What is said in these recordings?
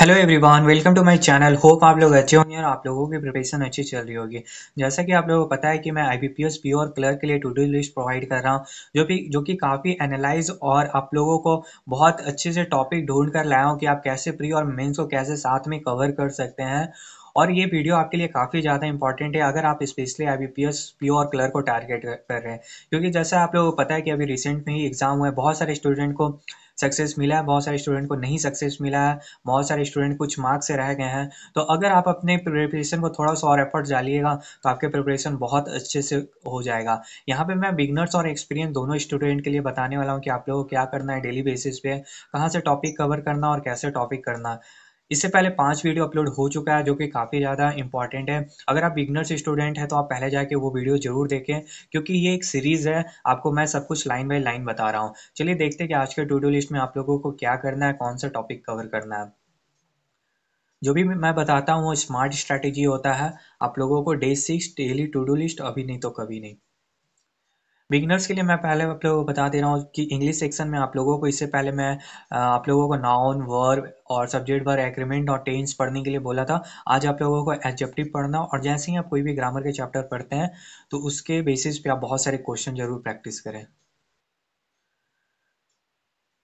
hello everyone welcome to my channel hope आप लोग अच्छे होंगे और आप लोगों की प्रिपरेशन अच्छी चल रही होगी जैसा कि आप लोगों को पता है कि मैं I B P S P और क्लर्क के लिए टू डू लिस्ट प्रोवाइड कर रहा हूं जो भी जो कि काफ़ी एनालाइज और आप लोगों को बहुत अच्छे से टॉपिक ढूंढ कर लाया हूं कि आप कैसे प्री और मेन्स को कैसे साथ में कवर कर सकते हैं और ये वीडियो आपके लिए काफ़ी ज़्यादा इंपॉर्टेंट है अगर आप specially I B P S P और क्लर्क को टारगेट कर रहे हैं क्योंकि जैसा आप लोगों को पता है कि अभी रिसेंट में ही एग्ज़ाम हुआ है बहुत सारे स्टूडेंट को सक्सेस मिला है बहुत सारे स्टूडेंट को नहीं सक्सेस मिला है बहुत सारे स्टूडेंट कुछ मार्क्स से रह गए हैं तो अगर आप अपने प्रिपरेशन को थोड़ा सा और एफर्ट डालिएगा तो आपके प्रिपरेशन बहुत अच्छे से हो जाएगा यहाँ पे मैं बिगनर्स और एक्सपीरियंस दोनों स्टूडेंट के लिए बताने वाला हूँ कि आप लोगों को क्या करना है डेली बेसिस पे कहाँ से टॉपिक कवर करना और कैसे टॉपिक करना है इससे पहले पांच वीडियो अपलोड हो चुका है जो कि काफ़ी ज़्यादा इंपॉर्टेंट है अगर आप बिगनर्स स्टूडेंट हैं तो आप पहले जाके वो वीडियो जरूर देखें क्योंकि ये एक सीरीज़ है आपको मैं सब कुछ लाइन बाई लाइन बता रहा हूँ चलिए देखते हैं कि आज के टूडियो लिस्ट में आप लोगों को क्या करना है कौन सा टॉपिक कवर करना है जो भी मैं बताता हूँ वो स्मार्ट स्ट्रैटेजी होता है आप लोगों को day six daily to do list अभी नहीं तो कभी नहीं बिगिनर्स के लिए मैं पहले आप लोगों को बता दे रहा हूँ कि इंग्लिश सेक्शन में आप लोगों को इससे पहले मैं आप लोगों को नाउन वर्ब और सब्जेक्ट वर्ब एग्रीमेंट और टेंस पढ़ने के लिए बोला था आज आप लोगों को एडजेप्टिव पढ़ना और जैसे ही आप कोई भी ग्रामर के चैप्टर पढ़ते हैं तो उसके बेसिस पे आप बहुत सारे क्वेश्चन जरूर प्रैक्टिस करें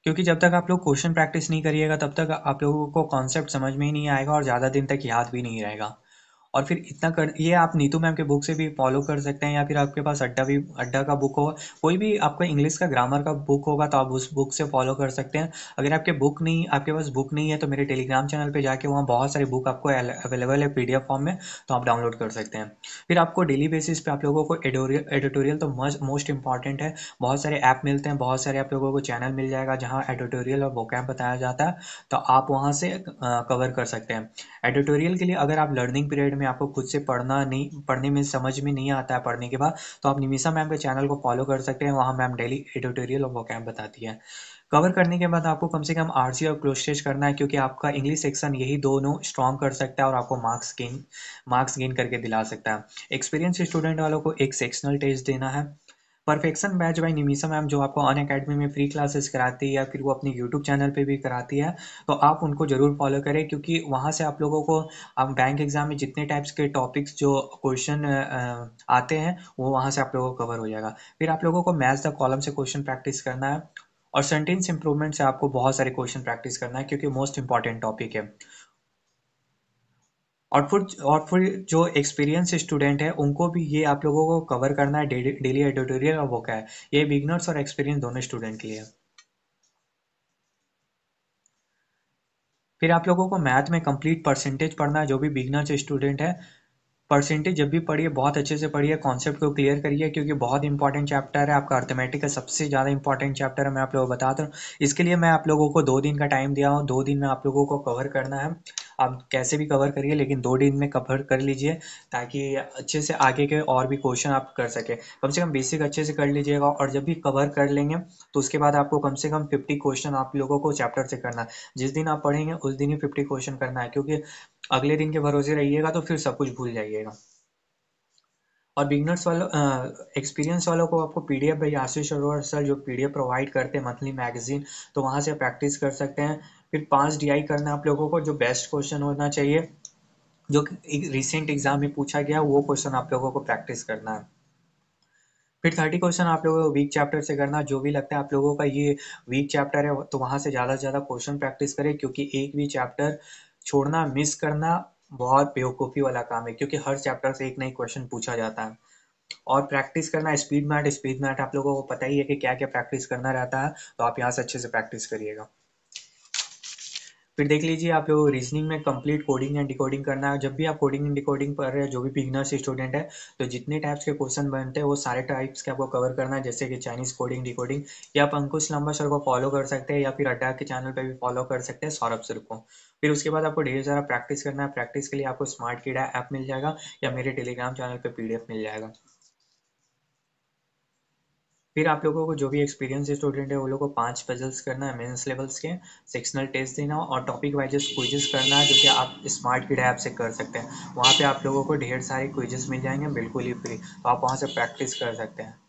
क्योंकि जब तक आप लोग क्वेश्चन प्रैक्टिस नहीं करिएगा तब तक आप लोगों को कॉन्सेप्ट समझ में ही नहीं आएगा और ज़्यादा दिन तक याद भी नहीं रहेगा और फिर इतना कर ये आप नीतू मैम के बुक से भी फॉलो कर सकते हैं या फिर आपके पास अड्डा भी अड्डा का बुक होगा कोई भी आपका इंग्लिश का ग्रामर का बुक होगा तो आप उस बुक से फॉलो कर सकते हैं अगर आपके बुक नहीं आपके पास बुक नहीं है तो मेरे टेलीग्राम चैनल पर जाके वहाँ बहुत सारी बुक आपको अवेलेबल है पी फॉर्म में तो आप डाउनलोड कर सकते हैं फिर आपको डेली बेसिस पे आप लोगों को एडिटोरियल तो मोस्ट इंपॉर्टेंट है बहुत सारे ऐप मिलते हैं बहुत सारे आप लोगों को चैनल मिल जाएगा जहाँ एडिटोरियल और वोकैप बताया जाता है तो आप वहाँ से कवर कर सकते हैं एडिटोरियल के लिए अगर आप लर्निंग पीरियड में में आपको खुद से पढ़ना नहीं पढ़ने में समझ में नहीं आता है पढ़ने के बाद तो आप निमिषा मैम के चैनल को फॉलो कर सकते हैं वहाँ मैम डेली एडिटोरियल और वो कैम्प बताती है कवर करने के बाद आपको कम से कम आर और क्लोस्टेज करना है क्योंकि आपका इंग्लिश सेक्शन यही दोनों स्ट्रॉन्ग कर सकता है और आपको मार्क्स गेन मार्क्स गेन करके दिला सकता है एक्सपीरियंस स्टूडेंट वालों को एक सेक्शनल टेस्ट देना है perfection batch by Nimisha ma'am जो आपको अन अकेडमी में फ्री क्लासेस कराती है या फिर वो अपने यूट्यूब चैनल पे भी कराती है तो आप उनको ज़रूर फॉलो करें क्योंकि वहाँ से आप लोगों को आप बैंक एग्जाम में जितने टाइप्स के टॉपिक्स जो क्वेश्चन आते हैं वो वहाँ से आप लोगों को कवर हो जाएगा फिर आप लोगों को मैथ द कॉलम से क्वेश्चन प्रैक्टिस करना है और सेंटेंस इंप्रूवमेंट से आपको बहुत सारे क्वेश्चन प्रैक्टिस करना है क्योंकि मोस्ट इंपॉर्टेंट टॉपिक है और फिर और फिर जो एक्सपीरियंस स्टूडेंट है उनको भी ये आप लोगों को कवर करना है डेली एडिटोरियल और वो क्या है ये बिगनर्स और एक्सपीरियंस दोनों स्टूडेंट के लिए फिर आप लोगों को मैथ में कंप्लीट परसेंटेज पढ़ना है जो भी बिगनर्स स्टूडेंट है परसेंटेज जब भी पढ़िए बहुत अच्छे से पढ़िए कॉन्सेप्ट को क्लियर करिए क्योंकि बहुत इंपॉर्टेंट चैप्टर है आपका अर्थमेटिक का सबसे ज़्यादा इंपॉर्टेंट चैप्टर है मैं आप लोगों को बताता हूँ इसके लिए मैं आप लोगों को दो दिन का टाइम दिया हूँ दो दिन में आप लोगों को कवर करना है आप कैसे भी कवर करिए लेकिन दो दिन में कवर कर लीजिए ताकि अच्छे से आगे के और भी क्वेश्चन आप कर सके कम से कम बेसिक अच्छे से कर लीजिएगा और जब भी कवर कर लेंगे तो उसके बाद आपको कम से कम फिफ्टी क्वेश्चन आप लोगों को चैप्टर से करना है जिस दिन आप पढ़ेंगे उस दिन ही फिफ्टी क्वेश्चन करना है क्योंकि अगले दिन के भरोसे रहिएगा तो फिर सब कुछ भूल जाइएगा और बिगनर्स वालों एक्सपीरियंस वालों को आपको P D F by Ashish Arora sir जो पी डी एफ प्रोवाइड करते हैं मंथली मैगजीन तो वहाँ से प्रैक्टिस कर सकते हैं फिर पांच डीआई करना आप लोगों को जो बेस्ट क्वेश्चन होना चाहिए जो रिसेंट एग्जाम में पूछा गया वो क्वेश्चन आप लोगों को प्रैक्टिस करना है फिर थर्टी क्वेश्चन आप लोगों को वीक चैप्टर से करना जो भी लगता है आप लोगों का ये वीक चैप्टर है तो वहां से ज़्यादा से ज़्यादा क्वेश्चन प्रैक्टिस करें क्योंकि एक भी चैप्टर छोड़ना मिस करना बहुत बेवकूफ़ी वाला काम है क्योंकि हर चैप्टर से एक नई क्वेश्चन पूछा जाता है और प्रैक्टिस करना स्पीड मैट स्पीड मैट आप लोगों को पता ही है कि क्या क्या प्रैक्टिस करना रहता है तो आप यहाँ से अच्छे से प्रैक्टिस करिएगा फिर देख लीजिए आप जो रीजनिंग में कंप्लीट कोडिंग एंड डिकोडिंग करना है जब भी आप कोडिंग एंड डिकोडिंग पढ़ रहे हैं जो भी बिगनर्स स्टूडेंट है तो जितने टाइप्स के क्वेश्चन बनते हैं वो सारे टाइप्स के आपको कवर करना है जैसे कि चाइनीज कोडिंग डिकोडिंग या आप अंकुश लंबा सर को फॉलो कर सकते हैं या फिर अड्डा के चैनल पर भी फॉलो कर सकते हैं सौरभ सर को फिर उसके बाद आपको ढेर सारा प्रैक्टिस करना है प्रैक्टिस के लिए आपको स्मार्ट कीड़ा ऐप मिल जाएगा या मेरे टेलीग्राम चैनल पर पी मिल जाएगा फिर आप लोगों को जो भी एक्सपीरियंस स्टूडेंट है वो लोग को पांच पजल्स करना है मेन्स लेवल्स के सेक्शनल टेस्ट देना और टॉपिक वाइजेस क्विजेस करना है जो कि आप स्मार्ट कीड़ा ऐप से कर सकते हैं वहाँ पे आप लोगों को ढेर सारे क्विजेस मिल जाएंगे बिल्कुल ही फ्री तो आप वहाँ से प्रैक्टिस कर सकते हैं